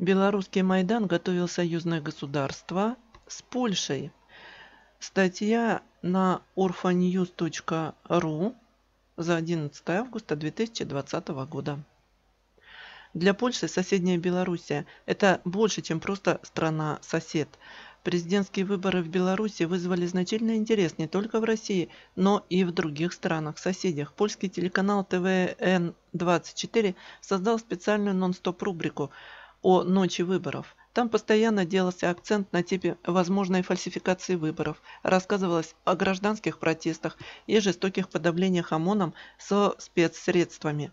Белорусский Майдан готовил союзное государство с Польшей. Статья на orfanews.ru за 11 августа 2020 года. Для Польши соседняя Белоруссия – это больше, чем просто страна-сосед. Президентские выборы в Беларуси вызвали значительный интерес не только в России, но и в других странах-соседях. Польский телеканал ТВН-24 создал специальную нон-стоп рубрику – о «Ночи выборов». Там постоянно делался акцент на типе возможной фальсификации выборов, рассказывалось о гражданских протестах и жестоких подавлениях ОМОНом со спецсредствами.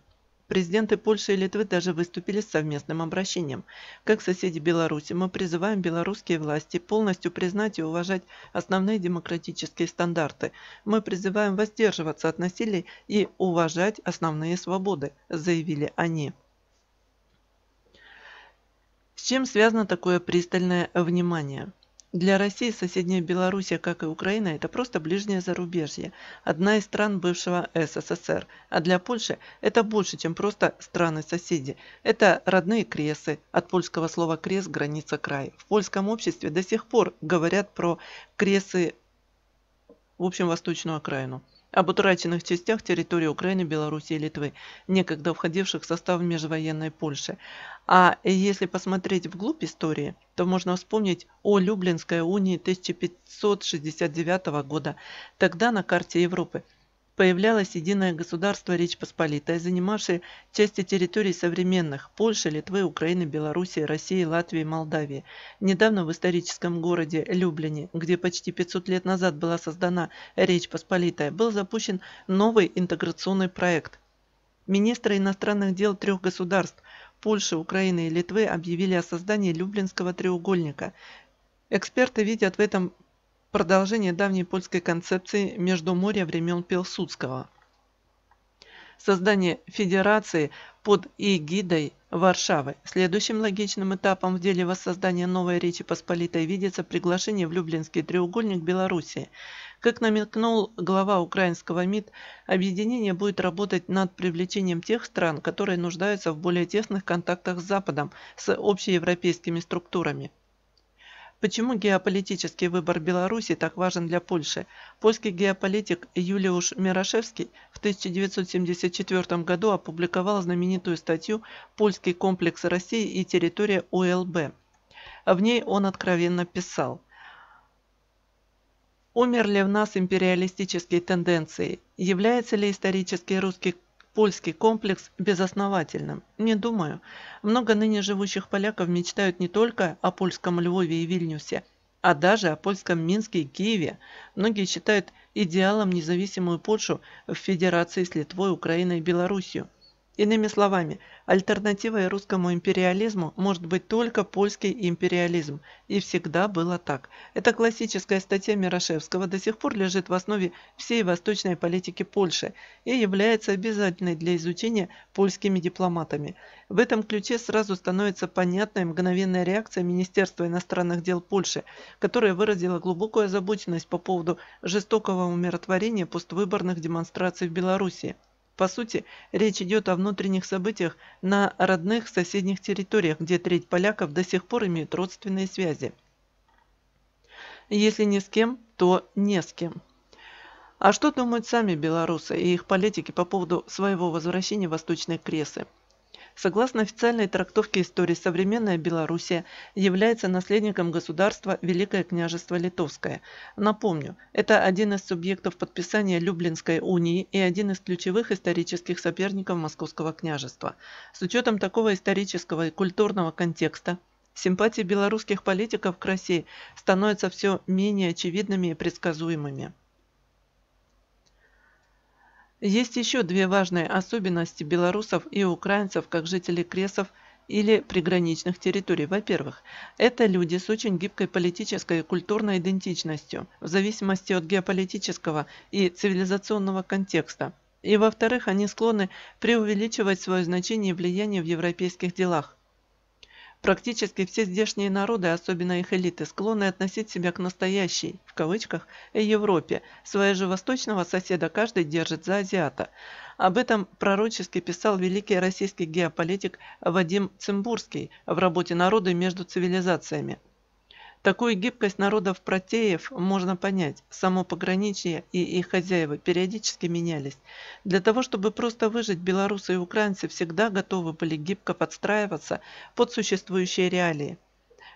Президенты Польши и Литвы даже выступили с совместным обращением. Как соседи Беларуси мы призываем белорусские власти полностью признать и уважать основные демократические стандарты. Мы призываем воздерживаться от насилия и уважать основные свободы, заявили они. С чем связано такое пристальное внимание? Для России соседняя Белоруссия, как и Украина, это просто ближнее зарубежье, одна из стран бывшего СССР, а для Польши это больше, чем просто страны-соседи. Это родные кресы, от польского слова «крес» – граница край. В польском обществе до сих пор говорят про кресы, в общем, восточную окраину об утраченных частях территории Украины, Белоруссии и Литвы, некогда входивших в состав межвоенной Польши. А если посмотреть вглубь истории, то можно вспомнить о Люблинской унии 1569 года. Тогда на карте Европы появлялось единое государство Речь Посполитая, занимавшее части территорий современных Польши, Литвы, Украины, Белоруссии, России, Латвии, Молдавии. Недавно в историческом городе Люблине, где почти 500 лет назад была создана Речь Посполитая, был запущен новый интеграционный проект. Министры иностранных дел трех государств – Польши, Украины и Литвы объявили о создании Люблинского треугольника, Эксперты видят в этом продолжение давней польской концепции между моря времен Пилсудского. Создание федерации под эгидой Варшавы. Следующим логичным этапом в деле воссоздания новой Речи Посполитой видится приглашение в Люблинский треугольник Белоруссии. Как намекнул глава украинского МИД, объединение будет работать над привлечением тех стран, которые нуждаются в более тесных контактах с Западом, с общеевропейскими структурами. Почему геополитический выбор Беларуси так важен для Польши? Польский геополитик Юлиуш Мирошевский в 1974 году опубликовал знаменитую статью «Польский комплекс России и территория УЛБ». В ней он откровенно писал «Умерли в нас империалистические тенденции? Является ли исторический русский польский комплекс безосновательным? Не думаю. Много ныне живущих поляков мечтают не только о польском Львове и Вильнюсе, а даже о польском Минске и Киеве. Многие считают идеалом независимую Польшу в федерации с Литвой, Украиной и Белоруссией. Иными словами, альтернативой русскому империализму может быть только польский империализм, и всегда было так. Эта классическая статья Мирошевского до сих пор лежит в основе всей восточной политики Польши и является обязательной для изучения польскими дипломатами. В этом ключе сразу становится понятной мгновенная реакция Министерства иностранных дел Польши, которая выразила глубокую озабоченность по поводу жестокого умиротворения поствыборных демонстраций в Белоруссии. По сути, речь идет о внутренних событиях на родных соседних территориях, где треть поляков до сих пор имеют родственные связи. Если не с кем, то не с кем. А что думают сами белорусы и их политики по поводу своего возвращения в Восточные Кресы? согласно официальной трактовке истории современная Белоруссия является наследником государства Великое княжество Литовское. Напомню, это один из субъектов подписания Люблинской унии и один из ключевых исторических соперников Московского княжества. С учетом такого исторического и культурного контекста, симпатии белорусских политиков к России становятся все менее очевидными и предсказуемыми. Есть еще две важные особенности белорусов и украинцев как жителей кресов или приграничных территорий. Во-первых, это люди с очень гибкой политической и культурной идентичностью в зависимости от геополитического и цивилизационного контекста. И во-вторых, они склонны преувеличивать свое значение и влияние в европейских делах. Практически все здешние народы, особенно их элиты, склонны относить себя к настоящей, в кавычках, Европе. Своя же восточного соседа каждый держит за азиата. Об этом пророчески писал великий российский геополитик Вадим Цимбурский в работе «Народы между цивилизациями». Такую гибкость народов протеев можно понять. Само пограничье и их хозяева периодически менялись. Для того, чтобы просто выжить, белорусы и украинцы всегда готовы были гибко подстраиваться под существующие реалии.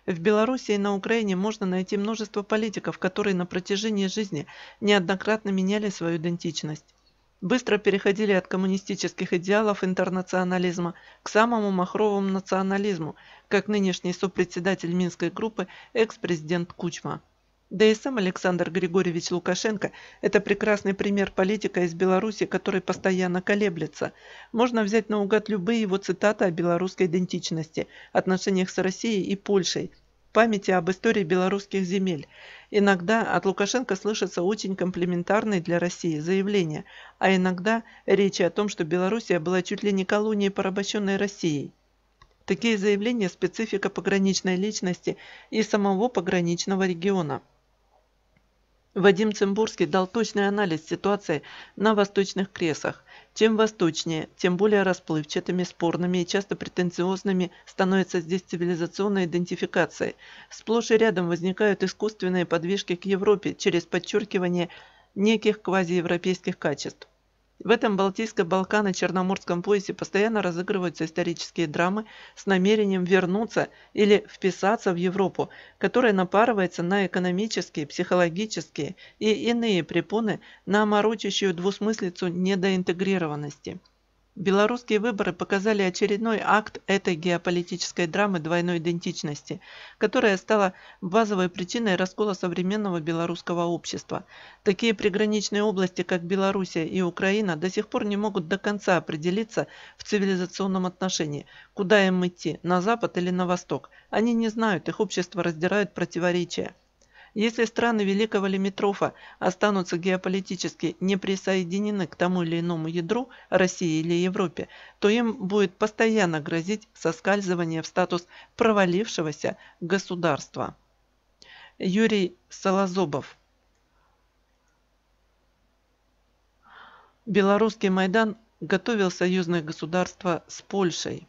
В Беларуси и на Украине можно найти множество политиков, которые на протяжении жизни неоднократно меняли свою идентичность быстро переходили от коммунистических идеалов интернационализма к самому махровому национализму, как нынешний сопредседатель Минской группы экс-президент Кучма. Да и сам Александр Григорьевич Лукашенко – это прекрасный пример политика из Беларуси, который постоянно колеблется. Можно взять наугад любые его цитаты о белорусской идентичности, отношениях с Россией и Польшей, памяти об истории белорусских земель. Иногда от Лукашенко слышатся очень комплиментарные для России заявления, а иногда речи о том, что Белоруссия была чуть ли не колонией, порабощенной Россией. Такие заявления – специфика пограничной личности и самого пограничного региона. Вадим Цимбурский дал точный анализ ситуации на восточных кресах. Чем восточнее, тем более расплывчатыми, спорными и часто претенциозными становятся здесь цивилизационные идентификации. Сплошь и рядом возникают искусственные подвижки к Европе через подчеркивание неких квазиевропейских качеств. В этом Балтийско-Балкано-Черноморском поясе постоянно разыгрываются исторические драмы с намерением вернуться или вписаться в Европу, которая напарывается на экономические, психологические и иные препоны на морочащую двусмыслицу недоинтегрированности. Белорусские выборы показали очередной акт этой геополитической драмы двойной идентичности, которая стала базовой причиной раскола современного белорусского общества. Такие приграничные области, как Белоруссия и Украина, до сих пор не могут до конца определиться в цивилизационном отношении, куда им идти, на запад или на восток. Они не знают, их общество раздирают противоречия. Если страны Великого Лимитрофа останутся геополитически не присоединены к тому или иному ядру России или Европе, то им будет постоянно грозить соскальзывание в статус провалившегося государства. Юрий Солозобов Белорусский Майдан готовил союзное государство с Польшей.